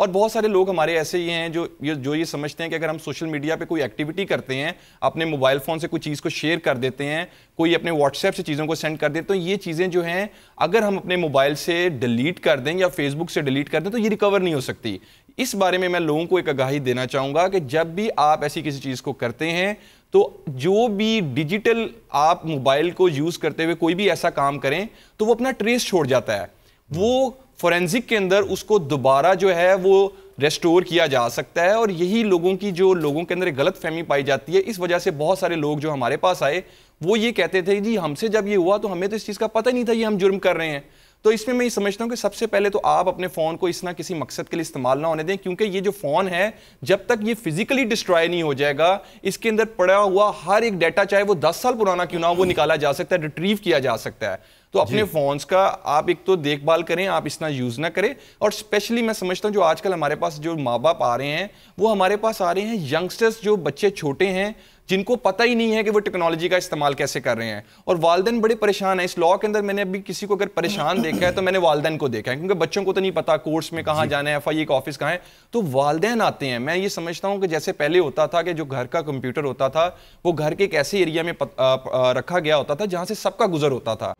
और बहुत सारे लोग हमारे ऐसे ही हैं जो ये जो ये समझते हैं कि अगर हम सोशल मीडिया पे कोई एक्टिविटी करते हैं अपने मोबाइल फ़ोन से कोई चीज़ को शेयर कर देते हैं कोई अपने व्हाट्सएप से चीज़ों को सेंड कर देते हैं तो ये चीज़ें जो हैं अगर हम अपने मोबाइल से डिलीट कर दें या फेसबुक से डिलीट कर दें तो ये रिकवर नहीं हो सकती इस बारे में मैं लोगों को एक आगाही देना चाहूँगा कि जब भी आप ऐसी किसी चीज़ को करते हैं तो जो भी डिजिटल आप मोबाइल को यूज़ करते हुए कोई भी ऐसा काम करें तो वो अपना ट्रेस छोड़ जाता है वो फोरेंसिक के अंदर उसको दोबारा जो है वो रेस्टोर किया जा सकता है और यही लोगों की जो लोगों के अंदर गलत फहमी पाई जाती है इस वजह से बहुत सारे लोग जो हमारे पास आए वो ये कहते थे जी हमसे जब ये हुआ तो हमें तो इस चीज़ का पता ही नहीं था ये हम जुर्म कर रहे हैं तो इसमें मैं ये समझता हूँ कि सबसे पहले तो आप अपने फ़ोन को इस ना किसी मकसद के लिए इस्तेमाल ना होने दें क्योंकि ये जो फ़ोन है जब तक ये फिजिकली डिस्ट्रॉय नहीं हो जाएगा इसके अंदर पड़ा हुआ हर एक डाटा चाहे वो दस साल पुराना क्यों ना हो वो निकाला जा सकता है रिट्रीव किया जा सकता है तो अपने फ़ोन्स का आप एक तो देखभाल करें आप इतना यूज़ ना करें और स्पेशली मैं समझता हूँ जो आजकल हमारे पास जो माँ बाप आ रहे हैं वो हमारे पास आ रहे हैं यंगस्टर्स जो बच्चे छोटे हैं जिनको पता ही नहीं है कि वो टेक्नोलॉजी का इस्तेमाल कैसे कर रहे हैं और वालदेन बड़े परेशान हैं इस लॉ के अंदर मैंने अभी किसी को अगर परेशान देखा है तो मैंने वालदेन को देखा है क्योंकि बच्चों को तो नहीं पता कोर्स में कहाँ जाना है एफ आई का ऑफिस कहाँ है तो वालदेन आते हैं मैं ये समझता हूँ कि जैसे पहले होता था कि जो घर का कंप्यूटर होता था वो घर के एक ऐसे एरिया में रखा गया होता था जहाँ से सबका गुजर होता था